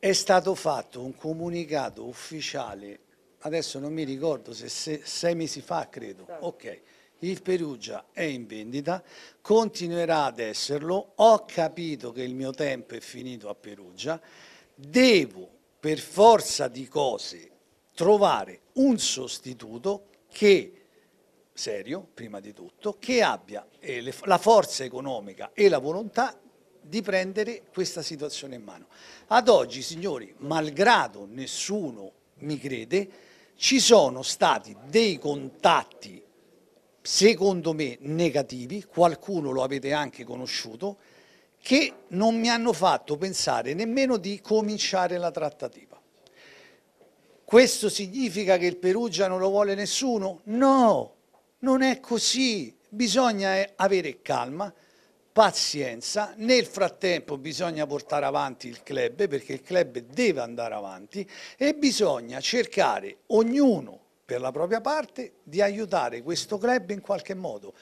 È stato fatto un comunicato ufficiale, adesso non mi ricordo se, se sei mesi fa credo, certo. ok, il Perugia è in vendita, continuerà ad esserlo, ho capito che il mio tempo è finito a Perugia, devo per forza di cose trovare un sostituto che serio, prima di tutto, che abbia eh, le, la forza economica e la volontà di prendere questa situazione in mano. Ad oggi, signori, malgrado nessuno mi crede, ci sono stati dei contatti, secondo me, negativi, qualcuno lo avete anche conosciuto, che non mi hanno fatto pensare nemmeno di cominciare la trattativa. Questo significa che il Perugia non lo vuole nessuno? No, non è così. Bisogna eh, avere calma, pazienza, nel frattempo bisogna portare avanti il club perché il club deve andare avanti e bisogna cercare ognuno per la propria parte di aiutare questo club in qualche modo.